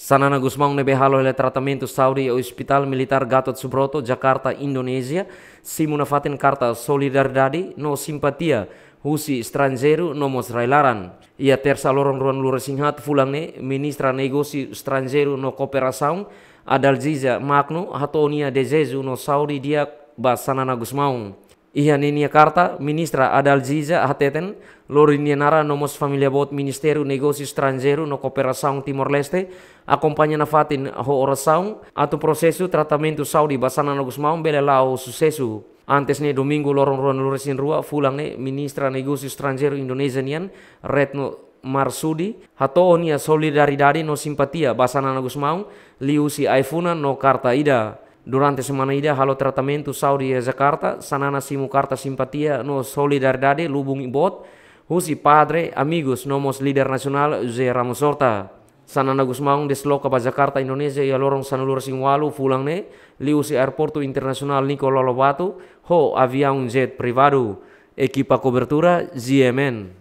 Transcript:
Sanana Gusmaung nebe halo le tratamento Saudi o Hospital Militar Gatot Subroto, Jakarta, Indonesia Simuna fatin karta solidariedade no simpatia husi estrangeiro no railaran. Ia tersa lorong ruan lura singhat fulang ne, ministra negosi estrangeiro no cooperação Adalgiza Magno Hatonia Jezu no Saudi dia Sanana Gusmaung. Iya nini karta ministra Ziza ateten loro in Nara nomos familia bot ministeru negosi stranjeru no saung Timor-Leste, akompanya na fatin ho saung atau prosesu tratamento saudi basana nogus bela lau susesu Antes nih domingo lorong ruan luresin rua fulang ne ministra negosi stranjeru Indonesia nian Retno Marsudi hato onia solidaridade no simpatia basana nogus liusi aifuna no karta ida. Durante semana ida halo tratamento saudi di e Jakarta, sanana simu karta simpatia no solidaridade lubung bot, husi padre amigos nomos leader nasional Jose Ramos Horta. Sanana Gusmaung desloka ba Jakarta Indonesia ya lorong sanulur singwalu fulang ne liu si aeroporto internasional Niko Lolobatu ho un jet privado. Ekipa cobertura ZMN.